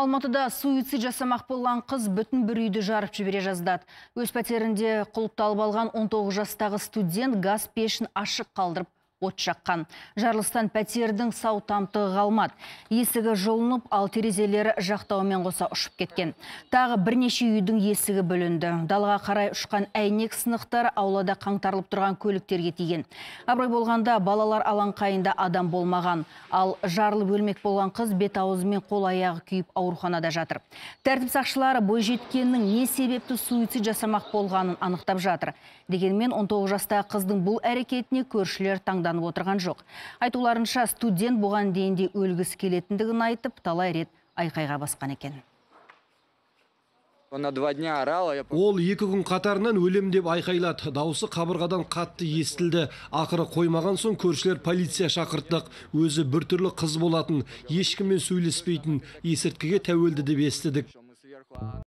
Алматыда суицид жасамақ болған қыз бүтін бір үйді жарып жібере жаздады. Өз пәтерінде құлыпталып алған 19 жастағы студент газ пешін ашық қалдырып от жаққан. Жарылыстан пәтердің сау тамтығы қалмады. Есігі жолынып, ал терезелері жақтаумен қоса ұшып кеткен. Тағы бірнеше үйдің есігі бөлінді. Далаға қарай ұшқан әйнек сынықтар аулада қаңтарылып тұрған көліктерге тиген. Абырой болғанда балалар алаңқайында адам болмаған. Ал жарлы өлмек болған қыз бет аузымен қол аяғы күйіп ауруханада жатыр. Тәртіп сақшылары бойжеткеннің не себепті суицид жасамақ болғанын анықтап жатыр. Дегенмен 19 жастағы қыздың бұл әрекетіне көршілер таңдады отырған жоқ айтуларынша студент бұған дейін де өлгісі келетіндігін айтып талай рет айқайға басқан екен ол екі күн қатарынан өлем деп айқайлады даусы қабырғадан қатты естілді ақыры қоймаған соң көршілер полиция шақырттық өзі біртүрлі қыз болатын ешкіммен сөйлеспейтін есірткіге тәуелді деп естідік